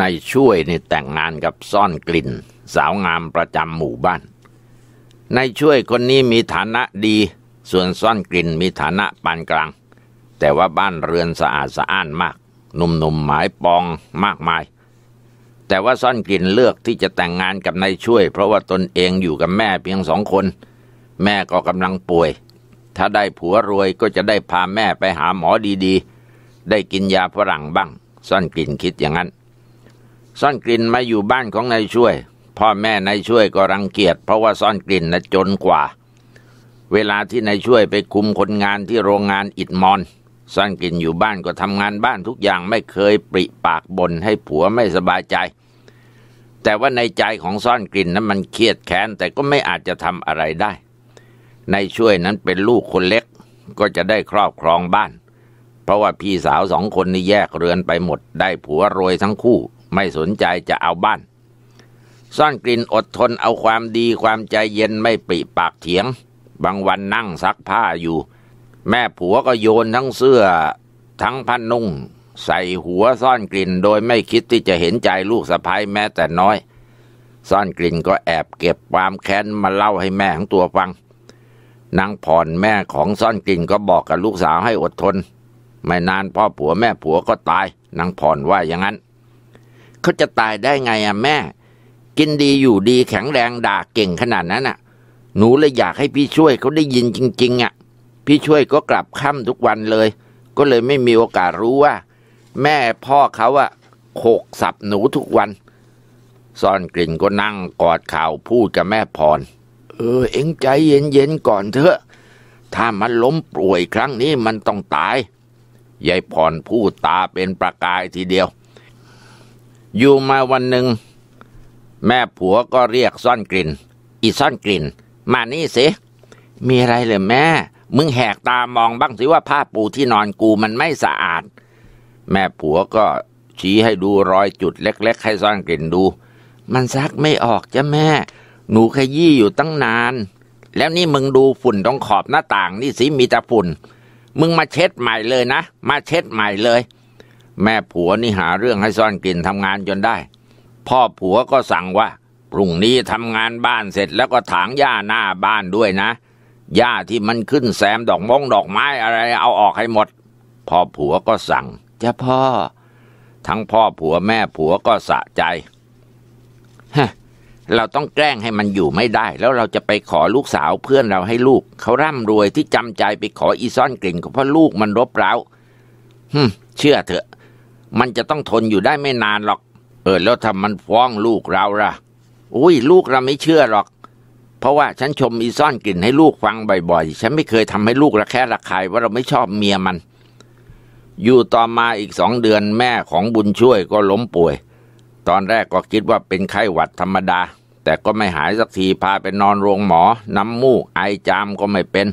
นายช่วยนี่แต่งงานกับซ่อนกลิ่น สาวงามประจำ หมู่บ้านนายช่วยคนนี้มีฐานะดี ส่วนซ่อนกลิ่นมีฐานะปานกลาง แต่ว่าบ้านเรือนสะอาดสะอ้านมาก หนุ่มๆหมายปองมากมาย แต่ว่าซ่อนกลิ่นเลือกที่จะแต่งงานกับนายช่วยเพราะว่าตนเองอยู่กับแม่เพียงสองคน แม่ก็กำลังป่วย ถ้าได้ผัวรวยก็จะได้พาแม่ไปหาหมอดีๆ ได้กินยาฝรั่งบ้าง ซ่อนกลิ่นคิดอย่างนั้นซ่อนกลิ่นมาอยู่บ้านของนายช่วย พ่อแม่นายช่วยก็รังเกียจ เพราะว่าซ่อนกลิ่นนะจนกว่า เวลาที่นายช่วยไปคุมคนงานที่โรงงานอิดมอน ซ่อนกลิ่นอยู่บ้านก็ทำงานบ้านทุกอย่างไม่เคยปริปากบ่นให้ผัวไม่สบายใจ แต่ว่าในใจของซ่อนกลิ่นนั้น มันเครียดแค้นแต่ก็ไม่อาจจะทำอะไรได้ นายช่วยนั้นเป็นลูกคนเล็ก ก็จะได้ครอบครองบ้าน เพราะว่าพี่สาวสองคนนี่แยกเรือนไปหมดได้ผัวรวยทั้งคู่ไม่สนใจจะเอาบ้าน ซ่อนกลิ่นอดทนเอาความดีความใจเย็นไม่ปริปากเถียง บางวันนั่งซักผ้าอยู่ แม่ผัวก็โยนทั้งเสื้อ ทั้งผ้านุ่งใส่หัวซ่อนกลิ่นโดยไม่คิดที่จะเห็นใจลูกสะพ้ายแม้แต่น้อย ซ่อนกลิ่นก็แอบเก็บความแค้นมาเล่าให้แม่ของตัวฟังนางผ่อนแม่ของซ่อนกลิ่นก็บอกกับลูกสาวให้อดทน ไม่นานพ่อผัวแม่ผัวก็ตายนางผ่อนว่าอย่างนั้นเขาจะตายได้ไงอ่ะแม่กินดีอยู่ดีแข็งแรงด่าเก่งขนาดนั้นอ่ะ หนูเลยอยากให้พี่ช่วยเขาได้ยินจริง ๆ อ่ะ พี่ช่วยก็กลับค่ำทุกวันเลย ก็เลยไม่มีโอกาสรู้ว่า แม่พ่อเขาอ่ะโขกสับหนูทุกวันซ่อนกลิ่นก็นั่งกอดข่าวพูดกับแม่พร เออ เอ็งใจเย็น ๆ ก่อนเถอะ ถ้ามันล้มป่วยครั้งนี้มันต้องตายยายพรพูดตาเป็นประกายทีเดียวอยู่มาวันหนึ่งแม่ผัวก็เรียกซ่อนกลิ่น อีซ่อนกลิ่น มานี่สิมีอะไรเลยแม่ มึงแหกตามองบ้างสิว่าผ้าปูที่นอนกูมันไม่สะอาด แม่ผัวก็ชี้ให้ดูรอยจุด เล็ก ๆ ให้ซ่อนกลิ่นดู มันซักไม่ออกจ้ะแม่ หนูขยี้อยู่ตั้งนาน แล้วนี่มึงดูฝุ่นตรงขอบหน้าต่าง นี่สิมีแต่ฝุ่น มึงมาเช็ดใหม่เลยนะ มาเช็ดใหม่เลยแม่ผัวนี่หาเรื่องให้ซ่อนกลิ่นทำงานจนได้ พ่อผัวก็สั่งว่าพรุ่งนี้ทำงานบ้านเสร็จแล้วก็ถางหญ้าหน้าบ้านด้วยนะหญ้าที่มันขึ้นแซมดอกมงดอกไม้อะไรเอาออกให้หมด พ่อผัวก็สั่ง จะพ่อ ทั้งพ่อผัวแม่ผัวก็สะใจฮเราต้องแกล้งให้มันอยู่ไม่ได้ แล้วเราจะไปขอลูกสาวเพื่อนเราให้ลูก เขาร่ำรวยที่จำใจไปขออีซ่อนกลิ่นเพราะลูกมันรบเร้าฮึเชื่อเถอะมันจะต้องทนอยู่ได้ไม่นานหรอก เออแล้วทำมันฟ้องลูกเราล่ะ อุ้ยลูกเราไม่เชื่อหรอก เพราะว่าฉันชมอีซ่อนกลิ่นให้ลูกฟังบ่อยๆ ฉันไม่เคยทำให้ลูกระแคะระคายว่าเราไม่ชอบเมียมัน อยู่ต่อมาอีกสองเดือนแม่ของบุญช่วยก็ล้มป่วย ตอนแรกก็คิดว่าเป็นไข้หวัดธรรมดา แต่ก็ไม่หายสักทีพาไปนอนโรงหมอ น้ำมูกไอจามก็ไม่เป็น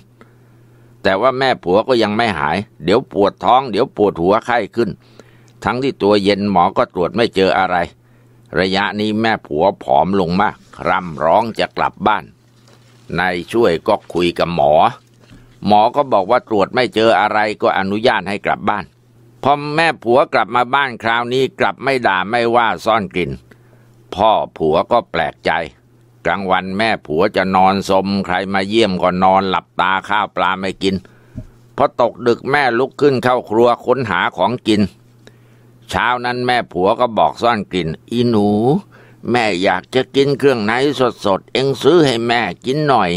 แต่ว่าแม่ผัวก็ยังไม่หาย เดี๋ยวปวดท้อง เดี๋ยวปวดหัวไข้ขึ้นทั้งที่ตัวเย็นหมอก็ตรวจไม่เจออะไร ระยะนี้แม่ผัวผอมลงมากร่ำร้องจะกลับบ้านนายช่วยก็คุยกับหมอ หมอก็บอกว่าตรวจไม่เจออะไร ก็อนุญาตให้กลับบ้านพอแม่ผัวกลับมาบ้านคราวนี้กลับไม่ด่าไม่ว่าซ่อนกลิ่นพ่อผัวก็แปลกใจ กลางวันแม่ผัวจะนอนสม ใครมาเยี่ยมก็นอนหลับตาข้าวปลาไม่กิน พอตกดึกแม่ลุกขึ้นเข้าครัวค้นหาของกินเช้านั้นแม่ผัวก็บอกซ่อนกลิ่นอีหนู แม่อยากจะกินเครื่องในสด ๆ เองซื้อให้แม่กินหน่อย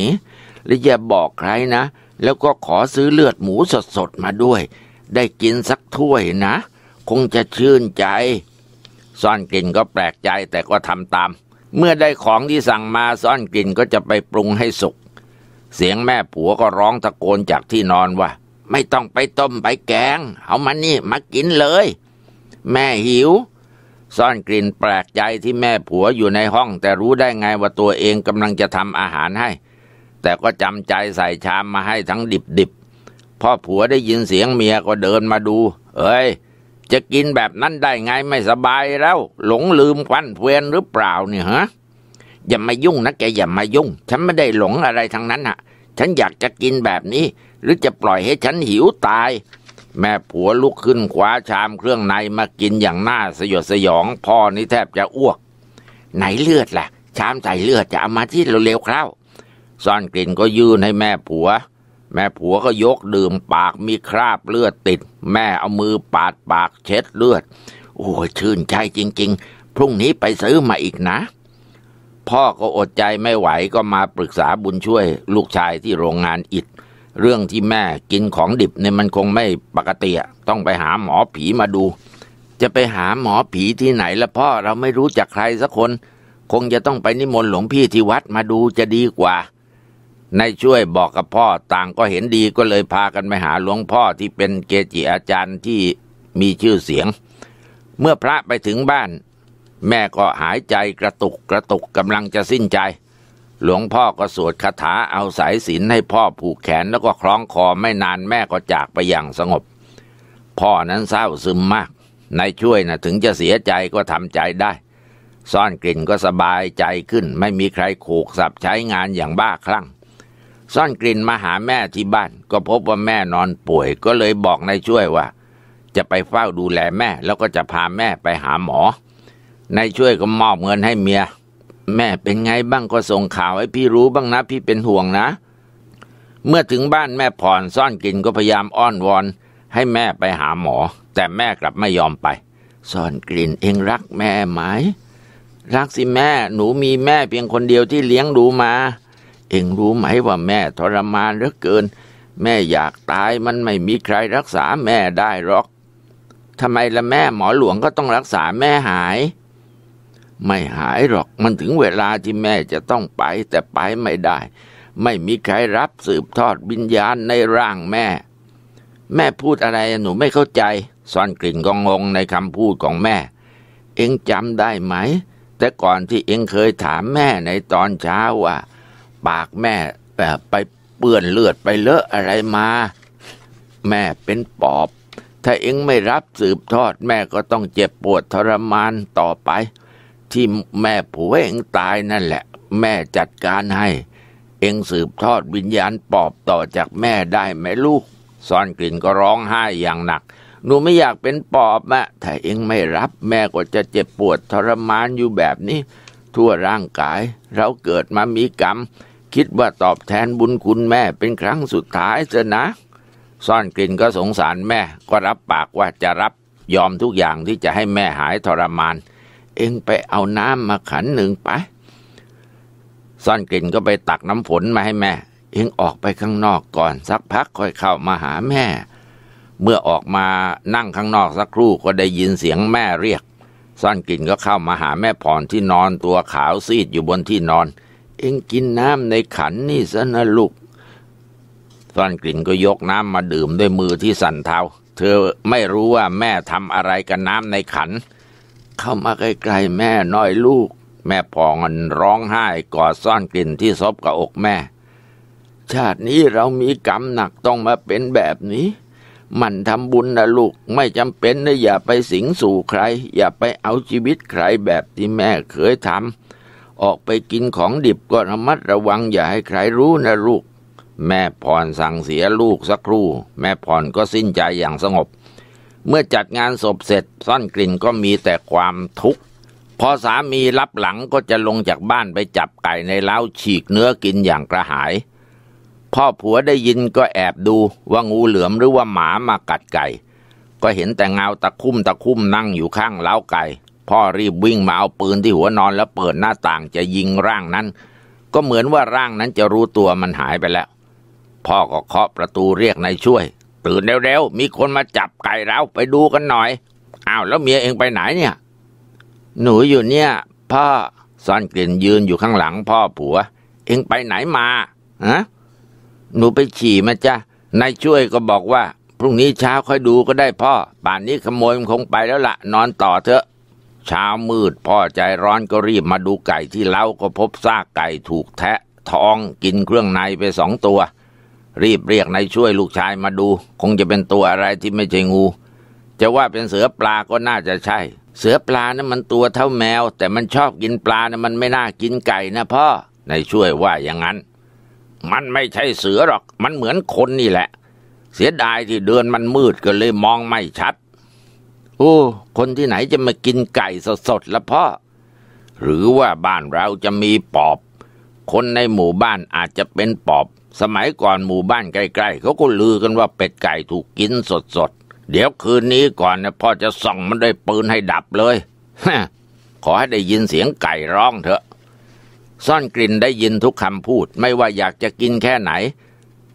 หรืออย่าบอกใครนะ แล้วก็ขอซื้อเลือดหมูสดๆมาด้วย ได้กินสักถ้วยนะ คงจะชื่นใจ ซ่อนกลิ่นก็แปลกใจแต่ก็ทำตาม เมื่อได้ของที่สั่งมาซ่อนกลิ่นก็จะไปปรุงให้สุก เสียงแม่ผัวก็ร้องตะโกนจากที่นอนว่า ไม่ต้องไปต้มไปแกง เอามานี่มากินเลยแม่หิวซ่อนกลิ่นแปลกใจที่แม่ผัวอยู่ในห้อง แต่รู้ได้ไงว่าตัวเองกำลังจะทำอาหารให้ แต่ก็จำใจใส่ชามมาให้ทั้งดิบดิบพ่อผัวได้ยินเสียงเมียก็เดินมาดู เอ้ยจะกินแบบนั้นได้ไงไม่สบายแล้ว หลงลืมควันเพลนหรือเปล่านี่ฮะ อย่ามายุ่งนะแกอย่ามายุ่ง ฉันไม่ได้หลงอะไรทั้งนั้นอะฉันอยากจะกินแบบนี้ หรือจะปล่อยให้ฉันหิวตายแม่ผัวลุกขึ้นคว้าชามเครื่องในมากินอย่างน่าสยด สยองพ่อนี่แทบจะอ้วก ไหนเลือดละ่ะชามใส่เลือดจะเอามาที่เร็วๆครับซ่อนกลิ่นก็ยื่นให้แม่ผัว แม่ผัวก็ยกดื่มปากมีคราบเลือดติด แม่เอามือปาดปากเช็ดเลือด โอ้ชื่นใจจริง ๆ พรุ่งนี้ไปซื้อมาอีกนะ พ่อก็อดใจไม่ไหวก็มาปรึกษาบุญช่วย ลูกชายที่โรงงานอิฐเรื่องที่แม่กินของดิบเนี่ยมันคงไม่ปกติต้องไปหาหมอผีมาดู จะไปหาหมอผีที่ไหนละพ่อเราไม่รู้จักใครสักคน คงจะต้องไปนิมนต์หลวงพี่ที่วัดมาดูจะดีกว่านายช่วยบอกกับพ่อต่างก็เห็นดีก็เลยพากันไปหาหลวงพ่อที่เป็นเกจิอาจารย์ที่มีชื่อเสียง เมื่อพระไปถึงบ้าน แม่ก็หายใจกระตุกกระตุกกำลังจะสิ้นใจหลวงพ่อก็สวดคาถาเอาสายศีลให้พ่อผูกแขนแล้วก็คล้องคอไม่นานแม่ก็จากไปอย่างสงบ พ่อนั้นเศร้าซึมมากนายช่วยนะถึงจะเสียใจก็ทำใจได้ ซ่อนกลิ่นก็สบายใจขึ้น ไม่มีใครโขกสับใช้งานอย่างบ้าคลั่งซ่อนกลิ่นมาหาแม่ที่บ้าน ก็พบว่าแม่นอนป่วยก็เลยบอกนายช่วยว่า จะไปเฝ้าดูแลแม่ แล้วก็จะพาแม่ไปหาหมอนายช่วยก็มอบเงินให้เมียแม่เป็นไงบ้างก็ส่งข่าวให้พี่รู้บ้างนะ พี่เป็นห่วงนะ เมื่อถึงบ้านแม่ผ่อนซ่อนกลิ่นก็พยายามอ้อนวอน ให้แม่ไปหาหมอ แต่แม่กลับไม่ยอมไป ซ่อนกลิ่นเองรักแม่ไหมรักสิแม่หนูมีแม่เพียงคนเดียวที่เลี้ยงดูมา เองรู้ไหมว่าแม่ทรมานเหลือเกิน แม่อยากตายมันไม่มีใครรักษาแม่ได้หรอกทำไมละแม่หมอหลวงก็ต้องรักษาแม่หายไม่หายหรอก มันถึงเวลาที่แม่จะต้องไปแต่ไปไม่ได้ ไม่มีใครรับสืบทอดวิญญาณในร่างแม่ แม่พูดอะไรหนูไม่เข้าใจซอนกลิ่นกองงในคำพูดของแม่ เอ็งจำได้ไหม แต่ก่อนที่เอ็งเคยถามแม่ในตอนเช้าว่าปากแม่แบบไปเปื้อนเลือดไปเลอะอะไรมา แม่เป็นปอบ ถ้าเอ็งไม่รับสืบทอดแม่ก็ต้องเจ็บปวดทรมานต่อไปที่แม่ผัวเองตายนั่นแหละ แม่จัดการให้ เองสืบทอดวิญญาณปอบต่อจากแม่ได้ไหมลูกซ่อนกลิ่นก็ร้องไห้อย่างหนักหนูไม่อยากเป็นปอบแม่ถ้าเองไม่รับ แม่ก็จะเจ็บปวดทรมานอยู่แบบนี้ ทั่วร่างกาย เราเกิดมามีกรรมคิดว่าตอบแทนบุญคุณแม่เป็นครั้งสุดท้ายเสนะ ซ่อนกลิ่นก็สงสารแม่ก็รับปากว่าจะรับ ยอมทุกอย่างที่จะให้แม่หายทรมานเองไปเอาน้ำมาขันหนึ่งไปซ่อนกลิ่นก็ไปตักน้ำฝนมาให้แม่ เองออกไปข้างนอกก่อนสักพักค่อยเข้ามาหาแม่ เมื่อออกมานั่งข้างนอกสักครู่ก็ได้ยินเสียงแม่เรียกซ่อนกลิ่นก็เข้ามาหาแม่พรที่นอนตัวขาวซีดอยู่บนที่นอน เองกินน้ำในขันนี่ซะนะลูกซ่อนกลิ่นก็ยกน้ำมาดื่มด้วยมือที่สั่นเทา เธอไม่รู้ว่าแม่ทำอะไรกับน้ำในขันเข้ามาใกล้ ๆแม่น้อยลูก แม่พองันร้องไห้กอดซ่อนกลิ่นที่ซบกับอกแม่ ชาตินี้เรามีกรรมหนักต้องมาเป็นแบบนี้ มันทำบุญนะลูกไม่จำเป็นนะอย่าไปสิงสู่ใคร อย่าไปเอาชีวิตใครแบบที่แม่เคยทำออกไปกินของดิบก็ระมัดระวังอย่าให้ใครรู้นะลูก แม่พรสั่งเสียลูกสักครู่ แม่พรก็สิ้นใจอย่างสงบเมื่อจัดงานศพเสร็จซ่อนกลิ่นก็มีแต่ความทุกข์ พอสามีรับหลังก็จะลงจากบ้านไปจับไก่ในเล้าฉีกเนื้อกินอย่างกระหาย พ่อผัวได้ยินก็แอบดูว่างูเหลือมหรือว่าหมามากัดไก่ ก็เห็นแต่เงาตะคุ่มตะคุ่มนั่งอยู่ข้างเล้าไก่ พ่อรีบวิ่งมาเอาปืนที่หัวนอนแล้วเปิดหน้าต่างจะยิงร่างนั้น ก็เหมือนว่าร่างนั้นจะรู้ตัวมันหายไปแล้ว พ่อก็เคาะประตูเรียกนายช่วยื่นเร็วๆ มีคนมาจับไก่เราไปดูกันหน่อยอ้าวแล้วเมียเองไปไหนเนี่ย หนูอยู่เนี่ย พ่อซ่อนกลิ่นยืนอยู่ข้างหลัง พ่อผัวเองไปไหนมาฮะหนูไปฉี่มาจ้ะนายช่วยก็บอกว่า พรุ่งนี้เช้าค่อยดูก็ได้พ่อป่านนี้ขโมยมันคงไปแล้วละ่ะ นอนต่อเถอะเช้ามืดพ่อใจร้อนก็รีบมาดูไก่ที่เล้าก็พบซากไก่ถูกแทะท้องกินเครื่องในไปสองตัวรีบเรียกนายช่วยลูกชายมาดู คงจะเป็นตัวอะไรที่ไม่ใช่งู จะว่าเป็นเสือปลาก็น่าจะใช่ เสือปลานะี่มันตัวเท่าแมวแต่มันชอบกินปลานะมันไม่น่ากินไก่นะพ่อนายช่วยว่าอย่างนั้น มันไม่ใช่เสือหรอก มันเหมือนคนนี่แหละ เสียดายที่เดือนมันมืดก็เลยมองไม่ชัดโอ้ คนที่ไหนจะมากินไก่สดๆละพ่อหรือว่าบ้านเราจะมีปอบ คนในหมู่บ้านอาจจะเป็นปอบสมัยก่อนหมู่บ้านใกล้ๆ เขาก็ลือกันว่าเป็ดไก่ถูกกินสดๆ เดี๋ยวคืนนี้ก่อนนะพ่อจะส่องมันด้วยปืนให้ดับเลย ขอให้ได้ยินเสียงไก่ร้องเถอะ ซ่อนกลิ่นได้ยินทุกคำพูด ไม่ว่าอยากจะกินแค่ไหน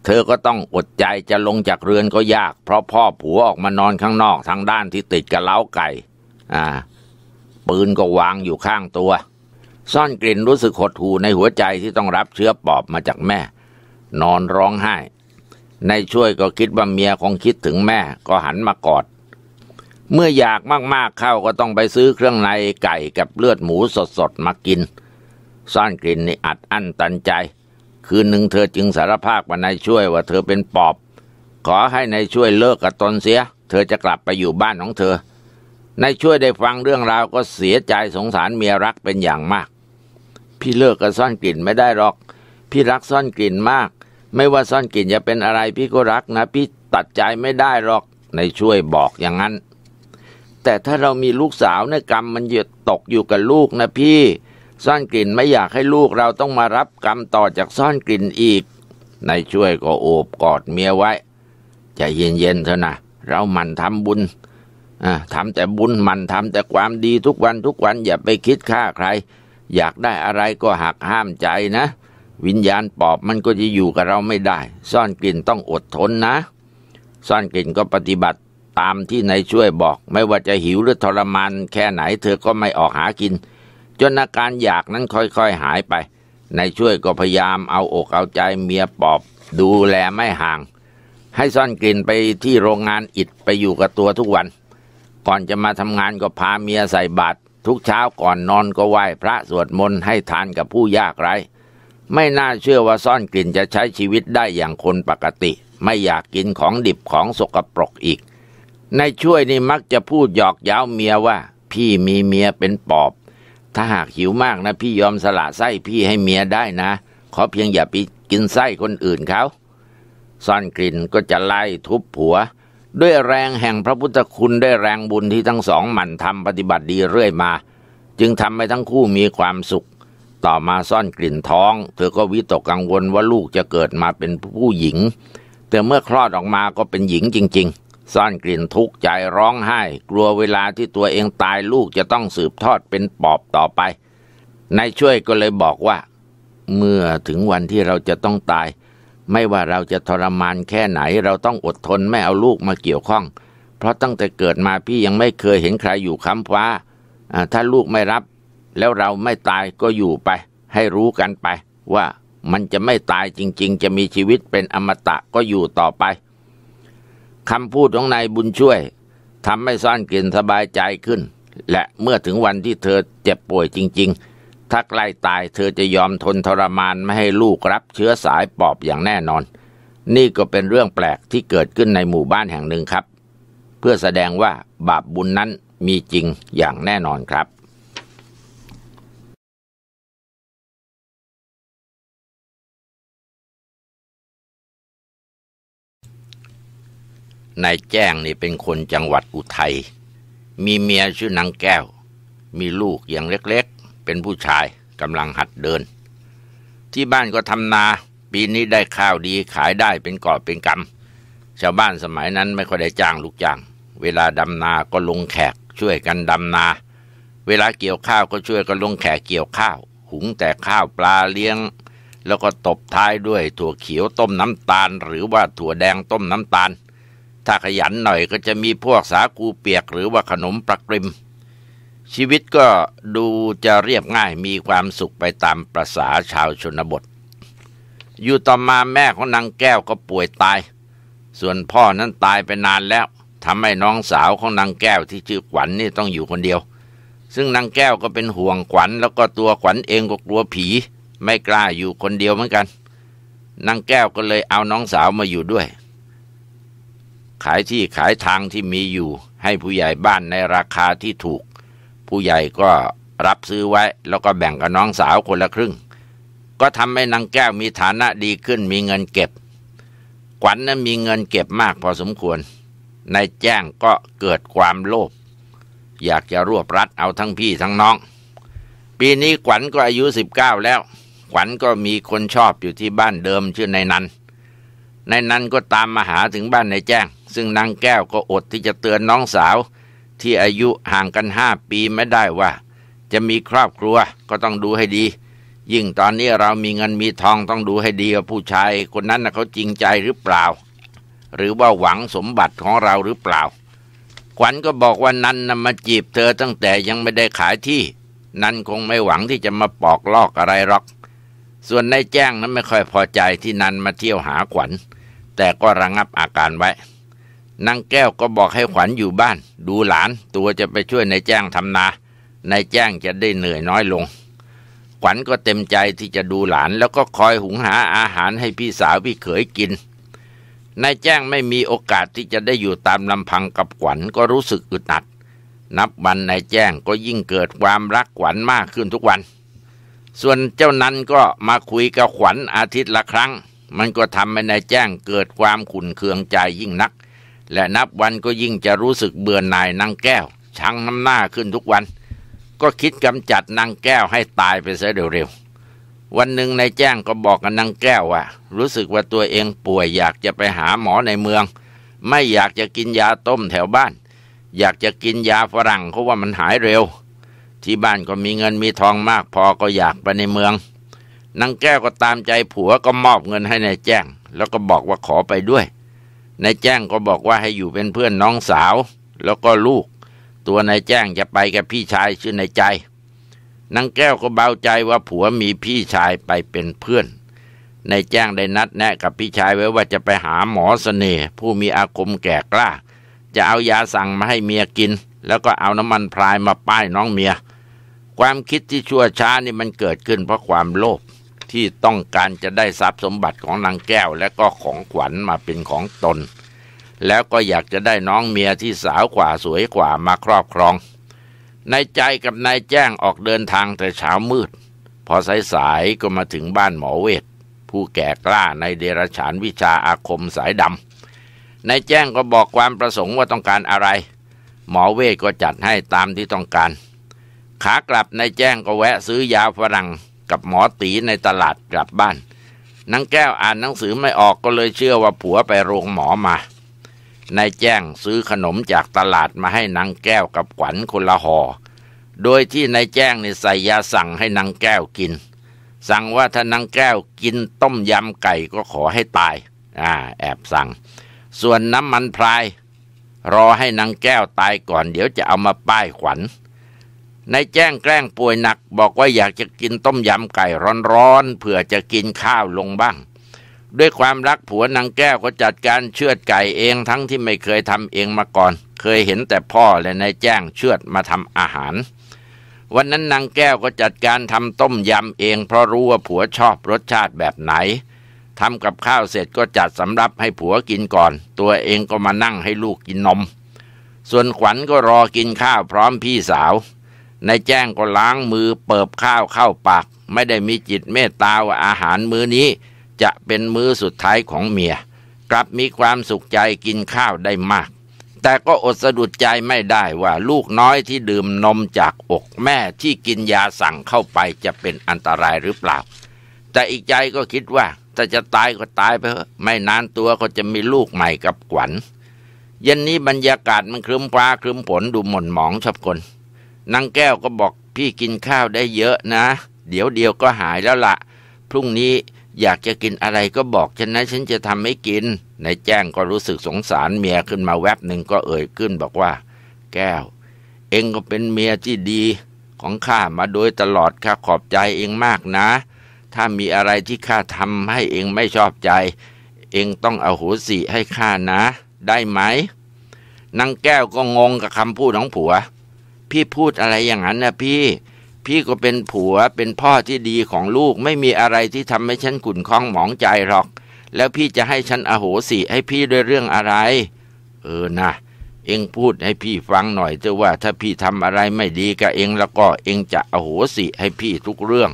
เธอก็ต้องอดใจจะลงจากเรือนก็ยาก เพราะพ่อผัวออกมานอนข้างนอกทางด้านที่ติดกับเล้าไก่ อ่า ปืนก็วางอยู่ข้างตัว ซ่อนกลิ่นรู้สึกหดหูในหัวใจที่ต้องรับเชื้อปอบมาจากแม่นอนร้องไห้ในช่วยก็คิดว่าเมียคงคิดถึงแม่ก็หันมากอด เมื่ออยากมากๆเข้าก็ต้องไปซื้อเครื่องในไก่กับเลือดหมูสดๆ มากิน ซ่อนกลิ่นนี่อัดอั้นตันใจ คืนหนึ่งเธอจึงสารภาพว่านายช่วยว่าเธอเป็นปอบ ขอให้นายช่วยเลิกกับตนเสีย เธอจะกลับไปอยู่บ้านของเธอนายช่วยได้ฟังเรื่องราวก็เสียใจสงสารเมียรักเป็นอย่างมาก พี่เลิกกับซ่อนกลิ่นไม่ได้หรอกพี่รักซ่อนกลิ่นมากไม่ว่าซ่อนกลิ่นจะเป็นอะไรพี่ก็รักนะพี่ตัดใจไม่ได้หรอกในช่วยบอกอย่างนั้น แต่ถ้าเรามีลูกสาวเนี่ยกรรมมันเยุดตกอยู่กับลูกนะพี่ ซ่อนกลิ่นไม่อยากให้ลูกเราต้องมารับกรรมต่อจากซ่อนกลิ่นอีกในช่วยก็โอบกอดเมียไว้ใจเย็นๆเถอะนะ เราหมั่นทำบุญทำแต่บุญมันทำแต่ความดีทุกวันทุกวันอย่าไปคิดฆ่าใคร อยากได้อะไรก็หักห้ามใจนะวิญญาณปอบมันก็จะอยู่กับเราไม่ได้ ซ่อนกลิ่นต้องอดทนนะ ซ่อนกลิ่นก็ปฏิบัติตามที่นายช่วยบอก ไม่ว่าจะหิวหรือทรมานแค่ไหนเธอก็ไม่ออกหากิน จนอาการอยากนั้นค่อยๆหายไปนายช่วยก็พยายามเอาอกเอาใจเมียปอบ ดูแลไม่ห่าง ให้ซ่อนกลิ่นไปที่โรงงานอิดไปอยู่กับตัวทุกวันก่อนจะมาทำงานก็พาเมียใส่บาตร ทุกเช้าก่อนนอนก็ไหว้พระสวดมนต์ให้ทานกับผู้ยากไร้ไม่น่าเชื่อว่าซ่อนกลิ่นจะใช้ชีวิตได้อย่างคนปกติ ไม่อยากกินของดิบของสกปรกอีก ในช่วยนี่มักจะพูดหยอกเย้าเมียว่า พี่มีเมียเป็นปอบ ถ้าหากหิวมากนะพี่ยอมสละไส้พี่ให้เมียได้นะ ขอเพียงอย่าไปกินไส้คนอื่นเขาซ่อนกลิ่นก็จะไล่ทุบผัว ด้วยแรงแห่งพระพุทธคุณได้แรงบุญที่ทั้งสองหมั่นทำปฏิบัติดีเรื่อยมา จึงทำให้ทั้งคู่มีความสุขต่อมาซ่อนกลิ่นท้อง เธอก็วิตกกังวลว่าลูกจะเกิดมาเป็นผู้หญิงแต่เมื่อคลอดออกมาก็เป็นหญิงจริง ๆ ซ่อนกลิ่นทุกข์ใจร้องไห้ กลัวเวลาที่ตัวเองตายลูกจะต้องสืบทอดเป็นปอบต่อไปนายช่วยก็เลยบอกว่า เมื่อถึงวันที่เราจะต้องตาย ไม่ว่าเราจะทรมานแค่ไหน เราต้องอดทนไม่เอาลูกมาเกี่ยวข้อง เพราะตั้งแต่เกิดมาพี่ยังไม่เคยเห็นใครอยู่ค้ำฟ้าถ้าลูกไม่รับแล้วเราไม่ตายก็อยู่ไปให้รู้กันไปว่ามันจะไม่ตายจริง ๆ จะมีชีวิตเป็นอมตะก็อยู่ต่อไปคำพูดของนายบุญช่วยทำให้ซ่อนกลิ่นสบายใจขึ้น และเมื่อถึงวันที่เธอเจ็บป่วยจริงๆถ้าใกล้ตายเธอจะยอมทนทรมานไม่ให้ลูกรับเชื้อสายปอบอย่างแน่นอน นี่ก็เป็นเรื่องแปลกที่เกิดขึ้นในหมู่บ้านแห่งหนึ่งครับ เพื่อแสดงว่าบาปบุญนั้นมีจริงอย่างแน่นอนครับนายแจ้งนี่เป็นคนจังหวัดอุทัย มีเมียชื่อนางแก้ว มีลูกอย่างเล็กๆเป็นผู้ชายกำลังหัดเดิน ที่บ้านก็ทำนา ปีนี้ได้ข้าวดีขายได้เป็นกอบเป็นกำ ชาวบ้านสมัยนั้นไม่ค่อยได้จ้างลูกจ้าง เวลาดำนา ก็ลงแขกช่วยกันดำนา เวลาเกี่ยวข้าวก็ช่วยกันลงแขกเกี่ยวข้าว หุงแต่ข้าวปลาเลี้ยง แล้วก็ตบท้ายด้วย ถั่วเขียวต้มน้ำตาล หรือว่าถั่วแดงต้มน้ำตาลถ้าขยันหน่อยก็จะมีพวกสาคูเปียกหรือว่าขนมปลากริมชีวิตก็ดูจะเรียบง่ายมีความสุขไปตามประษาชาวชนบท อยู่ต่อมาแม่ของนางแก้วก็ป่วยตาย ส่วนพ่อนั้นตายไปนานแล้วทำให้น้องสาวของนางแก้วที่ชื่อขวัญนนี่ต้องอยู่คนเดียว ซึ่งนางแก้วก็เป็นห่วงขวัญ แล้วก็ตัวขวัญเองก็กลัวผีไม่กล้าอยู่คนเดียวเหมือนกันนางแก้วก็เลยเอาน้องสาวมาอยู่ด้วยขายที่ขายทางที่มีอยู่ให้ผู้ใหญ่บ้านในราคาที่ถูก ผู้ใหญ่ก็รับซื้อไว้แล้วก็แบ่งกับน้องสาวคนละครึ่ง ก็ทำให้นางแก้วมีฐานะดีขึ้นมีเงินเก็บ ขวัญนนั้นมีเงินเก็บมากพอสมควรนายแจ้งก็เกิดความโลภอยากจะรวบรัดเอาทั้งพี่ทั้งน้อง ปีนี้ขวัญก็อายุ 19 แล้ว ขวัญก็มีคนชอบอยู่ที่บ้านเดิมชื่อนายนันนายนันก็ตามมาหาถึงบ้านนายแจ้งซึ่งนางแก้วก็อดที่จะเตือนน้องสาว ที่อายุห่างกันห้าปีไม่ได้ว่า จะมีครอบครัวก็ต้องดูให้ดี ยิ่งตอนนี้เรามีเงินมีทองต้องดูให้ดีว่าผู้ชาย คนนั้นนะเขาจริงใจหรือเปล่า หรือว่าหวังสมบัติของเราหรือเปล่า ขวัญก็บอกว่านันนะมาจีบเธอตั้งแต่ยังไม่ได้ขายที่ นันคงไม่หวังที่จะมาปอกลอกอะไรหรอก ส่วนนายแจ้งนั้นไม่ค่อยพอใจที่นันมาเที่ยวหาขวัญ แต่ก็ระงงับอาการไว้นางแก้วก็บอกให้ขวัญอยู่บ้านดูหลานตัวจะไปช่วยนายแจ้งทำนา นายแจ้งจะได้เหนื่อยน้อยลง ขวัญก็เต็มใจที่จะดูหลานแล้วก็คอยหุงหาอาหารให้พี่สาวพี่เขยกินนายแจ้งไม่มีโอกาสที่จะได้อยู่ตามลำพังกับขวัญก็รู้สึกอึดอัด นับวันนายแจ้งก็ยิ่งเกิดความรักขวัญมากขึ้นทุกวัน ส่วนเจ้านั้นก็มาคุยกับขวัญอาทิตย์ละครั้ง มันก็ทำให้นายแจ้งเกิดความขุ่นเคืองใจยิ่งนักและนับวันก็ยิ่งจะรู้สึกเบื่อหน่ายนางแก้ว ชังน้ำหน้าขึ้นทุกวัน ก็คิดกำจัดนางแก้วให้ตายไปซะเร็วๆวันหนึ่งนายแจ้งก็บอกกับนางแก้วว่ารู้สึกว่าตัวเองป่วยอยากจะไปหาหมอในเมือง ไม่อยากจะกินยาต้มแถวบ้าน อยากจะกินยาฝรั่งเพราะว่ามันหายเร็ว ที่บ้านก็มีเงินมีทองมากพอก็อยากไปในเมืองนางแก้วก็ตามใจผัวก็มอบเงินให้ในายแจ้ง แล้วก็บอกว่าขอไปด้วยนายแจ้งก็บอกว่าให้อยู่เป็นเพื่อนน้องสาวแล้วก็ลูก ตัวนายแจ้งจะไปกับพี่ชายชื่อนายใจนางแก้วก็เบาใจว่าผัวมีพี่ชายไปเป็นเพื่อนนายแจ้งได้นัดแนะกับพี่ชายไว้ว่าจะไปหาหมอสเสน่ห์ผู้มีอาคมแก่กล้า จะเอายาสั่งมาให้เมียกินแล้วก็เอาน้ำมันพรายมาป้ายน้องเมีย ความคิดที่ชั่วช้านี่มันเกิดขึ้นเพราะความโลภที่ต้องการจะได้ทรัพย์สมบัติของนางแก้วและก็ของขวัญมาเป็นของตน แล้วก็อยากจะได้น้องเมียที่สาวกว่าสวยกว่ามาครอบครอง ในายใจกับนายแจ้งออกเดินทางแต่เช้ามืด พอสายๆก็มาถึงบ้านหมอเวทผู้แก่กล้าในเดรฉานวิชาอาคมสายดำนายแจ้งก็บอกความประสงค์ว่าต้องการอะไร หมอเวทก็จัดให้ตามที่ต้องการขากลับนายแจ้งก็แวะซื้อยาฝรั่งกับหมอตีในตลาดกลับบ้านนางแก้วอ่านหนังสือไม่ออกก็เลยเชื่อว่าผัวไปโรงหมอมานายแจ้งซื้อขนมจากตลาดมาให้นางแก้วกับขวัญคนละหอ่อโดยที่นายแจ้งในใส่ยาสั่ง ให้นางแก้วกิน สั่งว่าถ้านางแก้วกินต้มยำไก่ก็ขอให้ตาย อ่า แอบสั่ง ส่วนน้ำมันพราย รอให้นางแก้วตายก่อนเดี๋ยวจะเอามาป้ายขวัญนายแจ้งแกล้งป่วยหนักบอกว่าอยากจะกินต้มยำไก่ร้อนๆเผื่อจะกินข้าวลงบ้าง ด้วยความรักผัวนางแก้วก็จัดการเชือดไก่เองทั้งที่ไม่เคยทำเองมาก่อน เคยเห็นแต่พ่อและนายแจ้งเชือดมาทำอาหาร วันนั้นนางแก้วก็จัดการทำต้มยำเองเพราะรู้ว่าผัวชอบรสชาติแบบไหนทำกับข้าวเสร็จก็จัดสำรับให้ผัวกินก่อน ตัวเองก็มานั่งให้ลูกกินนม ส่วนขวัญก็รอกินข้าวพร้อมพี่สาวนายแจ้งก็ล้างมือเปิบข้าวเข้าปาก ไม่ได้มีจิตเมตตาว่าอาหารมื้อนี้ จะเป็นมื้อสุดท้ายของเมีย กลับมีความสุขใจกินข้าวได้มาก แต่ก็อดสะดุดใจไม่ได้ว่าลูกน้อยที่ดื่มนมจากอกแม่ที่กินยาสั่งเข้าไปจะเป็นอันตรายหรือเปล่า แต่อีกใจก็คิดว่า ถ้าจะตายก็ตายไปเถอะไม่นานตัวก็จะมีลูกใหม่กับขวัญเย็นนี้บรรยากาศมันครึ้มฟ้าครึ้มฝนดูหม่นหมองชอบคนนางแก้วก็บอกพี่กินข้าวได้เยอะนะ เดี๋ยวเดียวก็หายแล้วละ่ะ พรุ่งนี้อยากจะกินอะไรก็บอกฉันนะฉันจะทำให้กินนายแจ้งก็รู้สึกสงสารเมียขึ้นมาแวบหนึ่งก็เอ่ยขึ้นบอกว่า แก้ว เองก็เป็นเมียที่ดีของข้ามาโดยตลอดข้าขอบใจเองมากนะ ถ้ามีอะไรที่ข้าทำให้เองไม่ชอบใจ เองต้องเอาหูสิให้ข้านะ ได้ไหมนางแก้วก็งงกับคำพูดของผัวพี่พูดอะไรอย่างนั้นนะพี่ พี่ก็เป็นผัวเป็นพ่อที่ดีของลูกไม่มีอะไรที่ทำให้ฉันขุ่นข้องหมองใจหรอก แล้วพี่จะให้ฉันอโหสิให้พี่ด้วยเรื่องอะไร เออนะ เองพูดให้พี่ฟังหน่อยเถอะว่าถ้าพี่ทำอะไรไม่ดีกับเองแล้วก็เองจะอโหสิให้พี่ทุกเรื่อง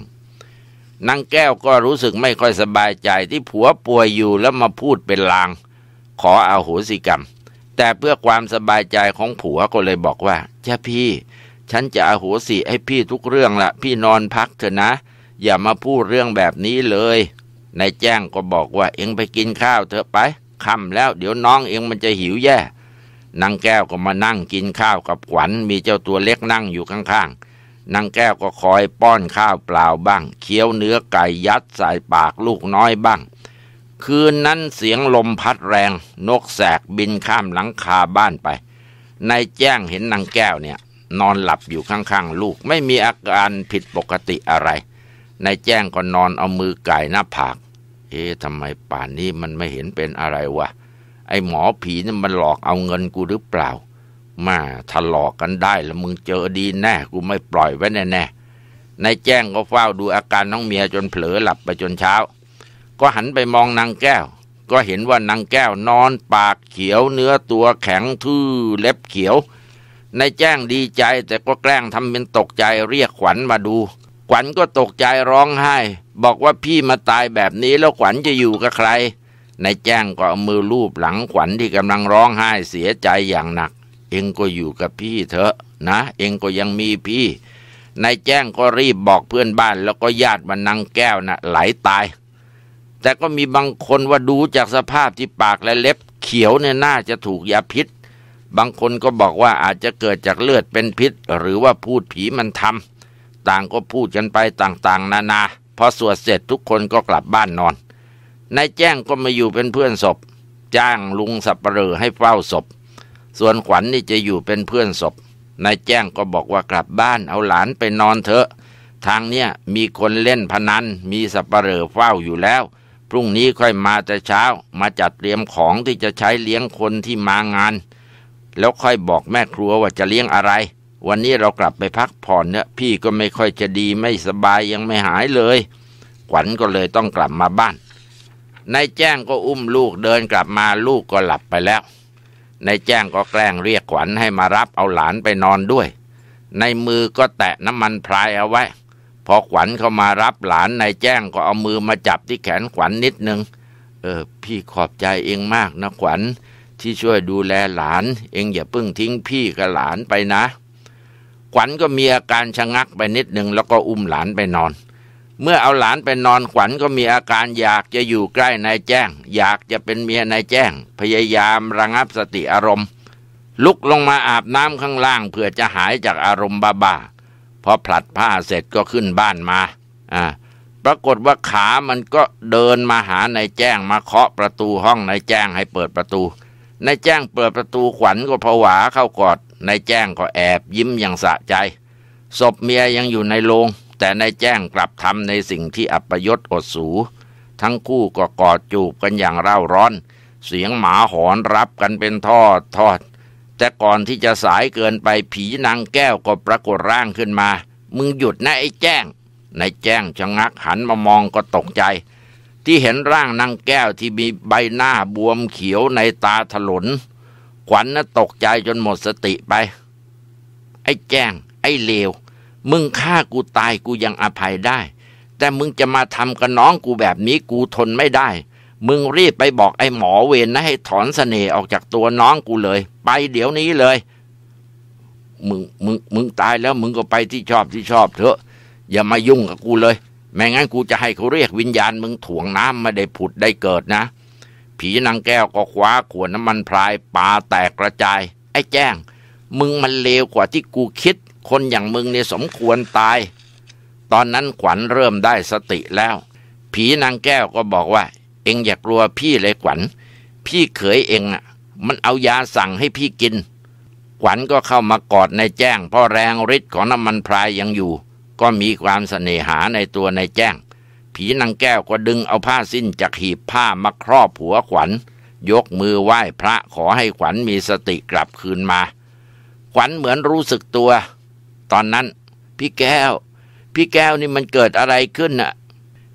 นางแก้วก็รู้สึกไม่ค่อยสบายใจที่ผัวป่วยอยู่แล้วมาพูดเป็นลาง ขออโหสิกรรม แต่เพื่อความสบายใจของผัวก็เลยบอกว่าเจ้าพี่ฉันจะอโหสิให้พี่ทุกเรื่องละพี่นอนพักเถอะนะ อย่ามาพูดเรื่องแบบนี้เลยนายแจ้งก็บอกว่าเอ็งไปกินข้าวเถอะไป ค่ำแล้ว เดี๋ยวน้องเอ็งมันจะหิวแย่นางแก้วก็มานั่งกินข้าวกับขวัญมีเจ้าตัวเล็กนั่งอยู่ข้าง ๆ นางแก้วก็คอยป้อนข้าวเปล่าบ้างเคี้ยวเนื้อไก่ยัดใส่ปากลูกน้อยบ้าง คืนนั้นเสียงลมพัดแรง นกแสกบินข้ามหลังคาบ้านไปนายแจ้งเห็นนางแก้วเนี่ยนอนหลับอยู่ข้าง ๆ ลูกไม่มีอาการผิดปกติอะไร นายแจ้งก็นอนเอามือไก่หน้าผาก เอ๊ะทำไมป่านนี้ มันไม่เห็นเป็นอะไรวะ ไอ้หมอผีนี่มันหลอกเอาเงินกูหรือเปล่า มาทะเลาะกันได้แล้วมึงเจอดีแน่ กูไม่ปล่อยไว้แน่แน่นายแจ้งก็เฝ้าดูอาการน้องเมียจนเผลอหลับไปจนเช้า ก็หันไปมองนางแก้ว ก็เห็นว่านางแก้วนอนปากเขียวเนื้อตัวแข็งทื่อเล็บเขียวนายแจ้งดีใจแต่ก็แกล้งทำเป็นตกใจ เรียกขวัญมาดู ขวัญก็ตกใจร้องไห้ บอกว่าพี่มาตายแบบนี้แล้วขวัญจะอยู่กับใครนายแจ้งก็เอามือลูบหลังขวัญที่กำลังร้องไห้เสียใจอย่างหนัก เองก็อยู่กับพี่เถอะนะ เองก็ยังมีพี่นายแจ้งก็รีบบอกเพื่อนบ้าน แล้วก็ญาติมานังแก้วนะ่ะไหลาตาย แต่ก็มีบางคนว่าดูจากสภาพที่ปากและเล็บเขียวเนี่ยน่าจะถูกยาพิษบางคนก็บอกว่าอาจจะเกิดจากเลือดเป็นพิษ หรือว่าพูดผีมันทำต่างก็พูดกันไปต่างๆ นานาพอสวดเสร็จทุกคนก็กลับบ้านนอนนายแจ้งก็มาอยู่เป็นเพื่อนศพ จ้างลุงสับปะเอให้เฝ้าศพ ส่วนขวัญนนี่จะอยู่เป็นเพื่อนศพนายแจ้งก็บอกว่ากลับบ้านเอาหลานไปนอนเถอะ ทางเนี้ยมีคนเล่นพนันมีสับปะเอเฝ้าอยู่แล้ว พรุ่งนี้ค่อยมาแต่เช้ามาจัดเตรียมของที่จะใช้เลี้ยงคนที่มางานแล้วค่อยบอกแม่ครัวว่าจะเลี้ยงอะไร วันนี้เรากลับไปพักผ่อนเนี่ยพี่ก็ไม่ค่อยจะดีไม่สบายยังไม่หายเลย ขวัญก็เลยต้องกลับมาบ้านนายแจ้งก็อุ้มลูกเดินกลับมาลูกก็หลับไปแล้วนายแจ้งก็แกล้งเรียกขวัญให้มารับเอาหลานไปนอนด้วย ในมือก็แตะน้ำมันพรายเอาไว้ พอขวัญเข้ามารับหลานนายแจ้งก็เอามือมาจับที่แขนขวัญนนิดนึง เออพี่ขอบใจเองมากนะขวัญที่ช่วยดูแลหลานเองอย่าเพิ่งทิ้งพี่กับหลานไปนะ ขวัญก็มีอาการชะงักไปนิดหนึ่งแล้วก็อุ้มหลานไปนอน เมื่อเอาหลานไปนอนขวัญก็มีอาการอยากจะอยู่ใกล้นายแจ้ง อยากจะเป็นเมียนายแจ้ง พยายามระงับสติอารมณ์ ลุกลงมาอาบน้ำข้างล่าง เพื่อจะหายจากอารมณ์บ้าๆพอผลัดผ้าเสร็จก็ขึ้นบ้านมาอ่าปรากฏว่าขามันก็เดินมาหานายแจ้งมาเคาะประตูห้องนายแจ้งให้เปิดประตูนายแจ้งเปิดประตูขวัญก็ผวาเข้ากอด นายแจ้งก็แอบยิ้มอย่างสะใจ ศพเมียยังอยู่ในโรง แต่นายแจ้งกลับทำในสิ่งที่อัปยศอดสู ทั้งคู่ก็กอดจูบกันอย่างเร่าร้อน เสียงหมาหอนรับกันเป็นทอดทอด แต่ก่อนที่จะสายเกินไปผีนางแก้วก็ปรากฏร่างขึ้นมา มึงหยุดนะไอ้แจ้ง นายแจ้งชะงักหันมามองก็ตกใจที่เห็นร่างนางแก้วที่มีใบหน้าบวมเขียวในตาถลน ขวัญนน่ะตกใจจนหมดสติไป ไอ้แจ้ง ไอ้เลว มึงฆ่ากูตายกูยังอภัยได้ แต่มึงจะมาทำกับน้องกูแบบนี้กูทนไม่ได้ มึงรีบไปบอกไอ้หมอเวนนะให้ถอนสเสน่ห์ออกจากตัวน้องกูเลย ไปเดี๋ยวนี้เลย มึงมึงมึงตายแล้วมึงก็ไปที่ชอบที่ชอบเถอะ อย่ามายุ่งกับกูเลยไม่งั้นกูจะให้เขาเรียกวิญญาณมึงถ่วงน้ำไม่ได้ผุดได้เกิดนะ ผีนางแก้วก็คว้าขวดน้ำมันพรายปาแตกกระจาย ไอ้แจ้ง มึงมันเลวกว่าที่กูคิด คนอย่างมึงเนี่ยสมควรตาย ตอนนั้นขวัญเริ่มได้สติแล้ว ผีนางแก้วก็บอกว่า เอ็งอย่ากลัวพี่เลยขวัญพี่เขยเอ็งอ่ะมันเอายาสั่งให้พี่กิน ขวัญก็เข้ามากอดในแจ้ง เพราะแรงฤทธิ์ของน้ำมันพรายยังอยู่ก็มีความสเสน่หาในตัวในแจ้ง ผีนางแก้วก็ดึงเอาผ้าสิ้นจากหีบผ้ามาครอบหัวขวัญยกมือไหว้พระขอให้ขวัญมีสติกลับคืนมา ขวัญเหมือนรู้สึกตัว ตอนนั้น พี่แก้วพี่แก้วนี่มันเกิดอะไรขึ้นน่ะ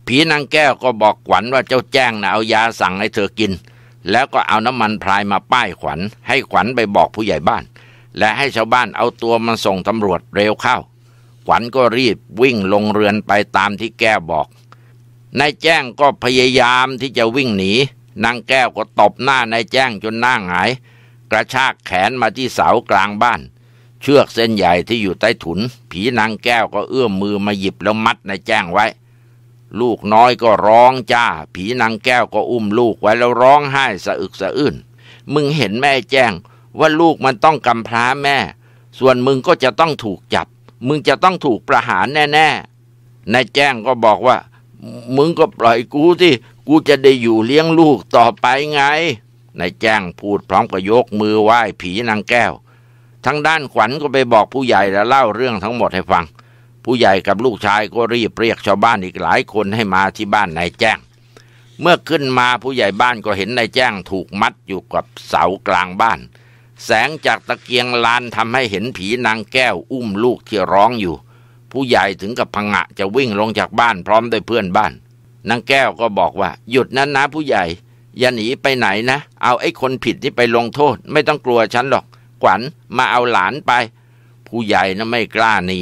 ผีนางแก้วก็บอกขวัญว่าเจ้าแจ้งนะเอายาสั่งให้เธอกิน แล้วก็เอาน้ำมันพรายมาป้ายขวัญ ให้ขวัญไปบอกผู้ใหญ่บ้าน และให้ชาวบ้านเอาตัวมาส่งตำรวจเร็วเข้าขวัญก็รีบวิ่งลงเรือนไปตามที่แก้วบอก นายแจ้งก็พยายามที่จะวิ่งหนีนางแก้วก็ตบหน้านายแจ้งจนหน้าหงาย กระชากแขนมาที่เสากลางบ้าน เชือกเส้นใหญ่ที่อยู่ใต้ถุน ผีนางแก้วก็เอื้อมมือมาหยิบแล้วมัดนายแจ้งไว้ ลูกน้อยก็ร้องจ้า ผีนางแก้วก็อุ้มลูกไว้แล้วร้องไห้สะอึกสะอื้นมึงเห็นแม่แจ้ง ว่าลูกมันต้องกำพร้าแม่ ส่วนมึงก็จะต้องถูกจับมึงจะต้องถูกประหารแน่ ๆ นายแจ้งก็บอกว่า มึงก็ปล่อยกูที่ กูจะได้อยู่เลี้ยงลูกต่อไปไงนายแจ้งพูดพร้อมกับยกมือไหว้ผีนางแก้วทั้งด้านขวัญก็ไปบอกผู้ใหญ่และเล่าเรื่องทั้งหมดให้ฟัง ผู้ใหญ่กับลูกชายก็รีบเรียกชาวบ้านอีกหลายคนให้มาที่บ้านนายแจ้ง เมื่อขึ้นมาผู้ใหญ่บ้านก็เห็นนายแจ้งถูกมัดอยู่กับเสากลางบ้านแสงจากตะเกียงลานทำให้เห็นผีนางแก้วอุ้มลูกที่ร้องอยู่ ผู้ใหญ่ถึงกับพังะจะวิ่งลงจากบ้านพร้อมด้วยเพื่อนบ้าน นางแก้วก็บอกว่าหยุดนั้นนะผู้ใหญ่อย่าหนีไปไหนนะเอาไอ้คนผิดนี่ไปลงโทษ ไม่ต้องกลัวฉันหรอกขวัญมาเอาหลานไป ผู้ใหญ่นะไม่กล้าหนี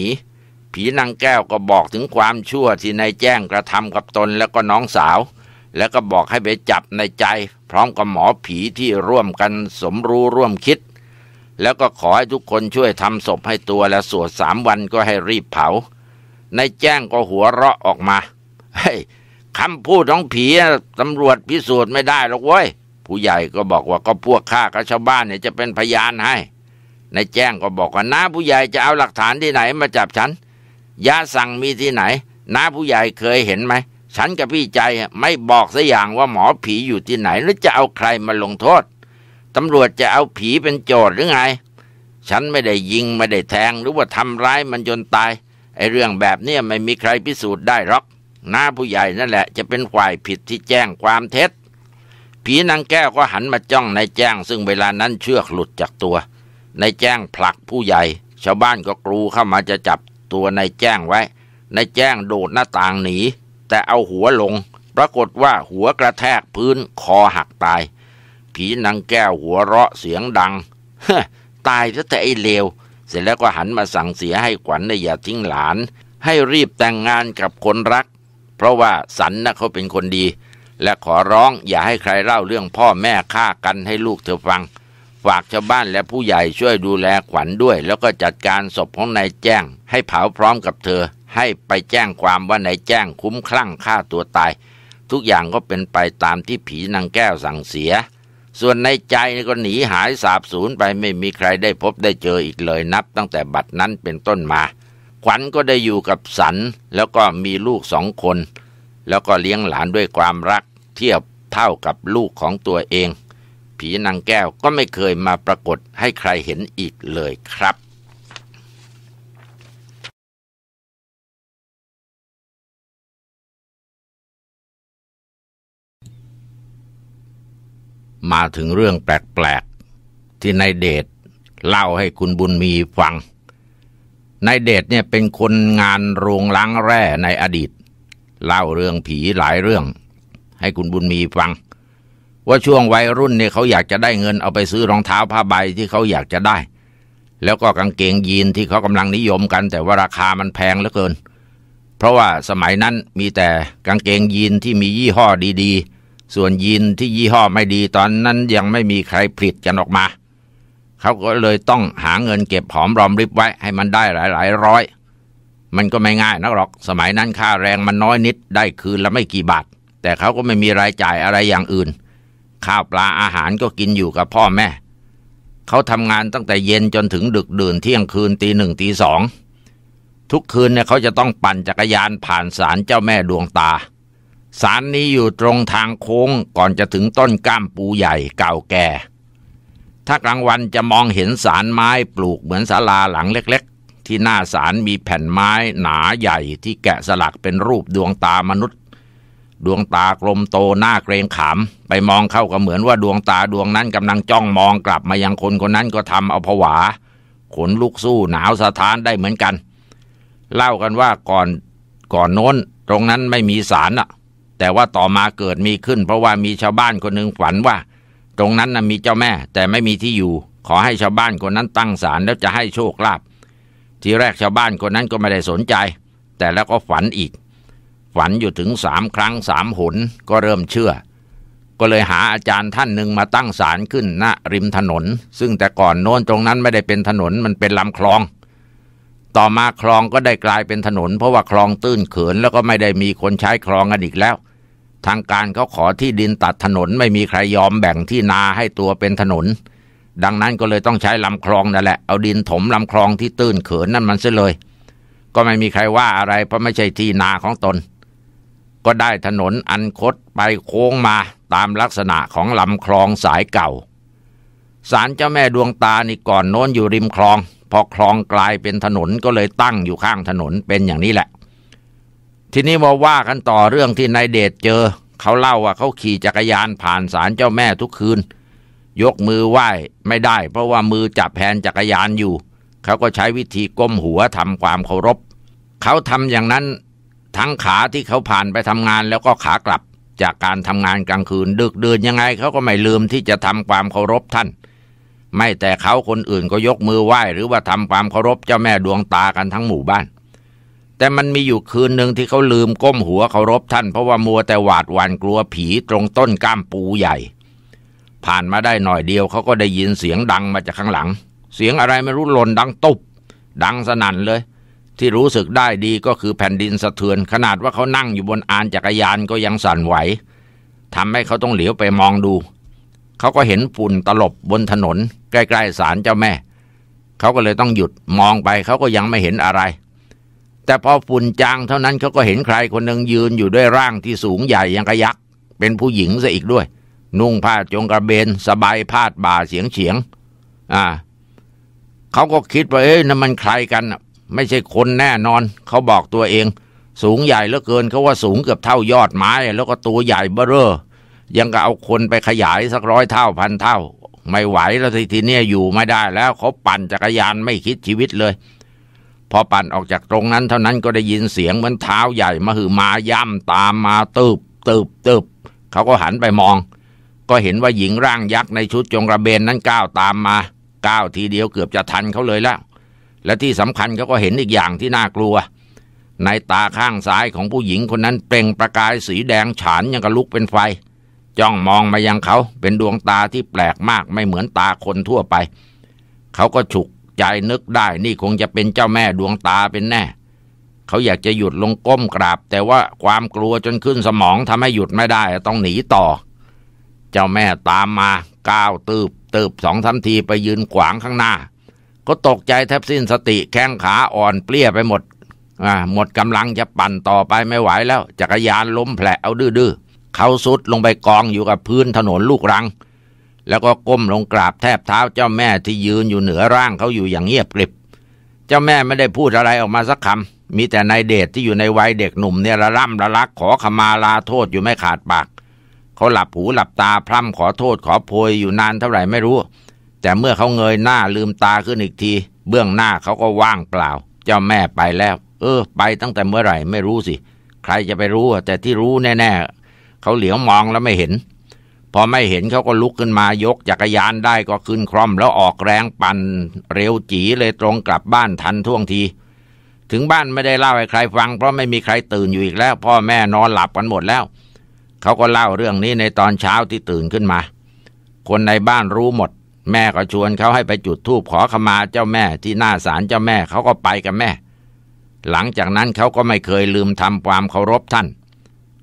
ผีนางแก้วก็บอกถึงความชั่วที่นายแจ้งกระทำกับตนแล้วก็น้องสาวแล้วก็บอกให้ไปจับในใจพร้อมกับหมอผีที่ร่วมกันสมรู้ร่วมคิด แล้วก็ขอให้ทุกคนช่วยทำศพให้ตัวและสวดสามวันก็ให้รีบเผา ในแจ้งก็หัวเราะออกมาเฮ้ยคำพูดของผีตำรวจพิสูจน์ไม่ได้หรอกเว้ย ผู้ใหญ่ก็บอกว่าก็พวกข้ากับชาวบ้านเนี่ยจะเป็นพยานให้นายแจ้งก็บอกว่าน้าผู้ใหญ่จะเอาหลักฐานที่ไหนมาจับฉันยาสั่งมีที่ไหนน้าผู้ใหญ่เคยเห็นไหมฉันกับพี่ใจไม่บอกสัอย่างว่าหมอผีอยู่ที่ไหน หรือจะเอาใครมาลงโทษ ตำรวจจะเอาผีเป็นโจทย์หรือไง ฉันไม่ได้ยิง ไม่ได้แทง หรือว่าทำร้ายมันจนตายไอ้เรื่องแบบเนี้ไม่มีใครพิสูจน์ได้หรอก หน้าผู้ใหญ่นั่นแหละจะเป็นฝ่ายผิดที่แจ้งความเท็จ ผีนางแก้วก็หันมาจ้องนายแจ้ง ซึ่งเวลานั้นเชือกหลุดจากตัวนายแจ้งผลักผู้ใหญ่ชาวบ้านก็กรูเข้ามาจะจับตัวนายแจ้งไว้นายแจ้งโดดหน้าต่างหนีแต่เอาหัวลง ปรากฏว่าหัวกระแทกพื้น คอหักตาย ผีนางแก้วหัวเราะเสียงดังตายซะแต่ไอเลว เสร็จแล้วก็หันมาสั่งเสียให้ขวัญนอย่าทิ้งหลาน ให้รีบแต่งงานกับคนรัก เพราะว่าสันนะเขาเป็นคนดี และขอร้องอย่าให้ใครเล่าเรื่องพ่อแม่ฆ่ากันให้ลูกเธอฟัง ฝากชาวบ้านและผู้ใหญ่ช่วยดูแลขวัญด้วย แล้วก็จัดการศพของนายแจ้ง ให้เผาพร้อมกับเธอให้ไปแจ้งความว่านายแจ้งคุ้มคลั่งฆ่าตัวตาย ทุกอย่างก็เป็นไปตามที่ผีนางแก้วสั่งเสีย ส่วนในใจก็หนีหายสาบสูญไปไม่มีใครได้พบได้เจออีกเลยนับ ตั้งแต่บัดนั้นเป็นต้นมา ขวัญก็ได้อยู่กับสันแล้วก็มีลูกสองคน แล้วก็เลี้ยงหลานด้วยความรัก เทียบเท่ากับลูกของตัวเอง ผีนางแก้วก็ไม่เคยมาปรากฏให้ใครเห็นอีกเลยครับมาถึงเรื่องแปลกๆ ที่นายเดชเล่าให้คุณบุญมีฟัง นายเดชเนี่ยเป็นคนงานโรงล้างแร่ในอดีต เล่าเรื่องผีหลายเรื่อง ให้คุณบุญมีฟัง ว่าช่วงวัยรุ่นเนี่ยเขาอยากจะได้เงินเอาไปซื้อรองเท้าผ้าใบที่เขาอยากจะได้ แล้วก็กางเกงยีนที่เขากำลังนิยมกัน แต่ว่าราคามันแพงเหลือเกิน เพราะว่าสมัยนั้นมีแต่กางเกงยีนที่มียี่ห้อดีๆส่วนยีนที่ยี่ห้อไม่ดีตอนนั้นยังไม่มีใครผลิตกันออกมา เขาก็เลยต้องหาเงินเก็บหอมรอมริบไว้ให้มันได้หลายหลายร้อย มันก็ไม่ง่ายนักหรอก สมัยนั้นค่าแรงมันน้อยนิดได้คืนละไม่กี่บาท แต่เขาก็ไม่มีรายจ่ายอะไรอย่างอื่นข้าวปลาอาหารก็กินอยู่กับพ่อแม่ เขาทำงานตั้งแต่เย็นจนถึงดึก ดื่นเที่ยงคืนตีหนึ่งตีสองทุกคืนเนี่ยเขาจะต้องปั่นจักรยานผ่านศาลเจ้าแม่ดวงตาสารนี้อยู่ตรงทางโค้งก่อนจะถึงต้นก้ามปูใหญ่เก่าแก่ ถ้ากลางวันจะมองเห็นสารไม้ปลูกเหมือนศาลาหลังเล็ก ๆ ที่หน้าสารมีแผ่นไม้หนาใหญ่ที่แกะสลักเป็นรูปดวงตามนุษย์ ดวงตากลมโตหน้าเกรงขาม ไปมองเข้าก็เหมือนว่าดวงตาดวงนั้นกำลังจ้องมองกลับมายังคนคนนั้นก็ทำเอาผวา ขนลุกสู้หนาวสะท้านได้เหมือนกัน เล่ากันว่าก่อนก่อนโน้นตรงนั้นไม่มีสารอะ่ะแต่ว่าต่อมาเกิดมีขึ้น เพราะว่ามีชาวบ้านคนหนึ่งฝันว่า ตรงนั้นนะมีเจ้าแม่ แต่ไม่มีที่อยู่ ขอให้ชาวบ้านคนนั้นตั้งศาลแล้วจะให้โชคลาภทีแรกชาวบ้านคนนั้นก็ไม่ได้สนใจ แต่แล้วก็ฝันอีก ฝันอยู่ถึงสามครั้งสามหนก็เริ่มเชื่อ ก็เลยหาอาจารย์ท่านหนึ่งมาตั้งศาลขึ้นณนะริมถนน ซึ่งแต่ก่อนโน้นตรงนั้นไม่ได้เป็นถนนมันเป็นลำคลอง ต่อมาคลองก็ได้กลายเป็นถนน เพราะว่าคลองตื้นเขินแล้วก็ไม่ได้มีคนใช้คลองกันอีกแล้วทางการเขาขอที่ดินตัดถนนไม่มีใครยอมแบ่งที่นาให้ตัวเป็นถนน ดังนั้นก็เลยต้องใช้ลำคลองนั่นแหละ เอาดินถมลำคลองที่ตื้นเขินนั่นมันเสียเลย ก็ไม่มีใครว่าอะไรเพราะไม่ใช่ที่นาของตน ก็ได้ถนนอันคดไปโค้งมาตามลักษณะของลำคลองสายเก่าศาลเจ้าแม่ดวงตานี่ก่อนโน้นอยู่ริมคลอง พอคลองกลายเป็นถนนก็เลยตั้งอยู่ข้างถนนเป็นอย่างนี้แหละทีนี้มาว่ากันต่อเรื่องที่นายเดชเจอ เขาเล่าว่าเขาขี่จักรยานผ่านศาลเจ้าแม่ทุกคืน ยกมือไหว้ไม่ได้เพราะว่ามือจับแผนจักรยานอยู่ เขาก็ใช้วิธีก้มหัวทำความเคารพ เขาทำอย่างนั้นทั้งขาที่เขาผ่านไปทำงานแล้วก็ขากลับจากการทำงานกลางคืน ดึกเดินยังไง เขาก็ไม่ลืมที่จะทำความเคารพท่าน ไม่แต่เขาคนอื่นก็ยกมือไหว้ หรือว่าทำความเคารพเจ้าแม่ดวงตากันทั้งหมู่บ้านแต่มันมีอยู่คืนหนึ่งที่เขาลืมก้มหัวเคารพท่านเพราะว่ามัวแต่หวาดหวั่นกลัวผีตรงต้นก้ามปูใหญ่ ผ่านมาได้หน่อยเดียว เขาก็ได้ยินเสียงดังมาจากข้างหลัง เสียงอะไรไม่รู้หล่นดังตุบดังสนั่นเลย ที่รู้สึกได้ดีก็คือแผ่นดินสะเทือนขนาดว่าเขานั่งอยู่บนอานจักรยานก็ยังสั่นไหวทำให้เขาต้องเหลียวไปมองดูเขาก็เห็นฝุ่นตลบบนถนน ใกล้ๆศาลเจ้าแม่เขาก็เลยต้องหยุดมองไปเขาก็ยังไม่เห็นอะไรแต่พอฝุ่นจาง เท่านั้นเขาก็เห็นใครคนหนึ่งยืนอยู่ด้วยร่างที่สูงใหญ่ยังกระยักเป็นผู้หญิงซะอีกด้วย นุ่งผ้าจงกระเบน สบายพาดบ่าเสียงเฉียงอ่าเขาก็คิดว่าเอ้ยนั่นมันใครกัน ไม่ใช่คนแน่นอน เขาบอกตัวเอง สูงใหญ่เหลือเกินเขาว่าสูงเกือบเท่ายอดไม้ แล้วก็ตัวใหญ่เบ้อเร่อยังก็เอาคนไปขยายสักร้อยเท่าพันเท่า ไม่ไหวแล้วทีทีนี้อยู่ไม่ได้ แล้วเขาปั่นจักรยานไม่คิดชีวิตเลยพอปั่นออกจากตรงนั้นเท่านั้นก็ได้ยินเสียงเหมือนเท้าใหญ่มาหือมาย่ำตามมาตืบตืบตืบเขาก็หันไปมองก็เห็นว่าหญิงร่างยักษ์ ในชุดจงกระเบนนั้นก้าวตามมา ก้าวทีเดียวเกือบจะทันเขาเลยแล้วและที่สำคัญเขาก็เห็นอีกอย่างที่น่ากลัว ในตาข้างซ้ายของผู้หญิงคนนั้นเปล่งประกายสีแดงฉานยังกระลุกเป็นไฟ จ้องมองมายังเขาเป็นดวงตาที่แปลกมากไม่เหมือนตาคนทั่วไป เขาก็ฉุกใจนึกได้นี่คงจะเป็นเจ้าแม่ดวงตาเป็นแน่ เขาอยากจะหยุดลงก้มกราบแต่ว่าความกลัวจนขึ้นสมองทำให้หยุดไม่ได้ต้องหนีต่อ เจ้าแม่ตามมาก้าวตืบตืบสองทันทีไปยืนขวางข้างหน้า ก็ตกใจแทบสิ้นสติแข้งขาอ่อนเปลี้ยไปหมดหมดกำลังจะปั่นต่อไปไม่ไหวแล้วจักรยานล้มแผลเอาดื้อเขาสุดลงไปกองอยู่กับพื้นถนนลูกรังแล้วก็ก้มลงกราบแทบเท้าเจ้าแม่ที่ยืนอยู่เหนือร่างเขาอยู่อย่างเงียบกริบ เจ้าแม่ไม่ได้พูดอะไรออกมาสักคำ มีแต่นายเดชที่อยู่ในวัยเด็กหนุ่มเนี่ยระล่ำระลักขอขมาลาโทษอยู่ไม่ขาดปาก เขาหลับหูหลับตาพร่ำขอโทษขอโพยอยู่นานเท่าไหร่ไม่รู้ แต่เมื่อเขาเงยหน้าลืมตาขึ้นอีกที เบื้องหน้าเขาก็ว่างเปล่า เจ้าแม่ไปแล้ว เออ ไปตั้งแต่เมื่อไหร่ไม่รู้สิ ใครจะไปรู้แต่ที่รู้แน่ ๆ เขาเหลียวมองแล้วไม่เห็นพอไม่เห็นเขาก็ลุกขึ้นมายกจักรยานได้ก็ขึ้นคร่อมแล้วออกแรงปั่นเร็วจีเลยตรงกลับบ้านทันท่วงที ถึงบ้านไม่ได้เล่าให้ใครฟัง เพราะไม่มีใครตื่นอยู่อีกแล้ว พ่อแม่นอนหลับกันหมดแล้วเขาก็เล่าเรื่องนี้ในตอนเช้าที่ตื่นขึ้นมาคนในบ้านรู้หมด แม่ก็ชวนเขาให้ไปจุดธูปขอขมาเจ้าแม่ที่หน้าศาลเจ้าแม่เขาก็ไปกับแม่ หลังจากนั้นเขาก็ไม่เคยลืมทำความเคารพท่าน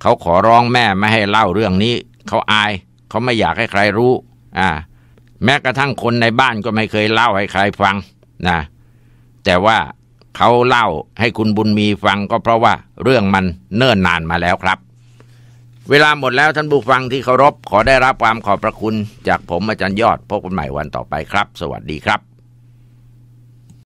เขาขอร้องแม่ไม่ให้เล่าเรื่องนี้เขาอายเขาไม่อยากให้ใครรู้ อ่า แม้กระทั่งคนในบ้านก็ไม่เคยเล่าให้ใครฟังนะ แต่ว่าเขาเล่าให้คุณบุญมีฟังก็เพราะว่าเรื่องมันเนิ่นนานมาแล้วครับ เวลาหมดแล้ว ท่านผู้ฟังที่เคารพขอได้รับความขอบพระคุณ จากผมอาจารย์ยอด พบกันใหม่วันต่อไปครับ สวัสดีครับ